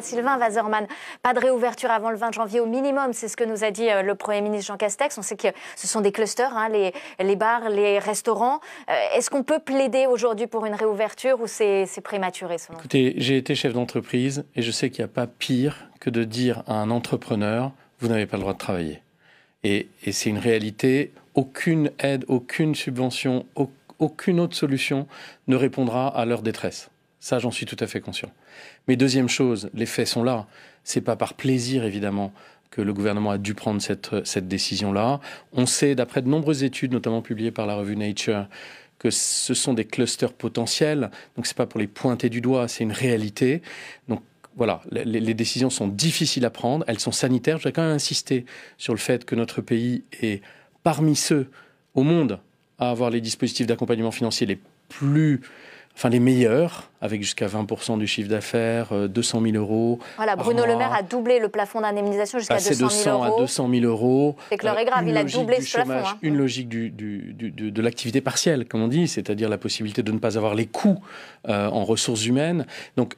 Sylvain Wazerman, pas de réouverture avant le 20 janvier au minimum, c'est ce que nous a dit euh, le Premier ministre Jean Castex. On sait que ce sont des clusters, hein, les, bars, les restaurants. Euh, est-ce qu'on peut plaider aujourd'hui pour une réouverture ou c'est prématuré Écoutez, j'ai été chef d'entreprise et je sais qu'il n'y a pas pire que de dire à un entrepreneur, vous n'avez pas le droit de travailler. et c'est une réalité, aucune aide, aucune subvention, aucune autre solution ne répondra à leur détresse. Ça, j'en suis tout à fait conscient. Mais deuxième chose, les faits sont là. C'est pas par plaisir, évidemment, que le gouvernement a dû prendre cette, euh, cette décision-là. On sait, d'après de nombreuses études, notamment publiées par la revue Nature, que ce sont des clusters potentiels. Donc, c'est pas pour les pointer du doigt, c'est une réalité. Donc, voilà, les, décisions sont difficiles à prendre, elles sont sanitaires. Je vais quand même insister sur le fait que notre pays est parmi ceux au monde à avoir les dispositifs d'accompagnement financier les plus enfin les meilleurs, avec jusqu'à 20% du chiffre d'affaires, 200 euh, 000 euros. Voilà, Bruno Le Maire a doublé le plafond d'indemnisation jusqu'à 200 000 euros. de 100 à 200 000 euros. C'est que l'heure est grave, euh, il a doublé ce plafond. Hein. Une logique du, du, du, de l'activité partielle, comme on dit, c'est-à-dire la possibilité de ne pas avoir les coûts euh, en ressources humaines. Donc,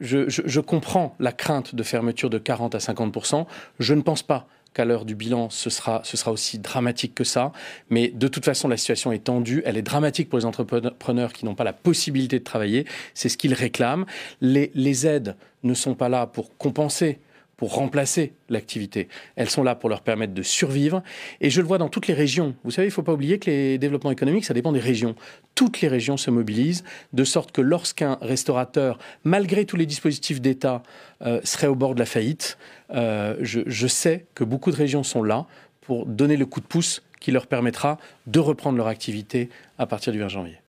je, je comprends la crainte de fermeture de 40 à 50%. Je ne pense pas qu'à l'heure du bilan, ce sera, aussi dramatique que ça. Mais de toute façon, la situation est tendue. Elle est dramatique pour les entrepreneurs qui n'ont pas la possibilité de travailler. C'est ce qu'ils réclament. les aides ne sont pas là pour compenser pour remplacer l'activité. Elles sont là pour leur permettre de survivre. Et je le vois dans toutes les régions. Vous savez, il ne faut pas oublier que les développements économiques, ça dépend des régions. Toutes les régions se mobilisent, de sorte que lorsqu'un restaurateur, malgré tous les dispositifs d'État, euh, serait au bord de la faillite, euh, je, je sais que beaucoup de régions sont là pour donner le coup de pouce qui leur permettra de reprendre leur activité à partir du 20 janvier.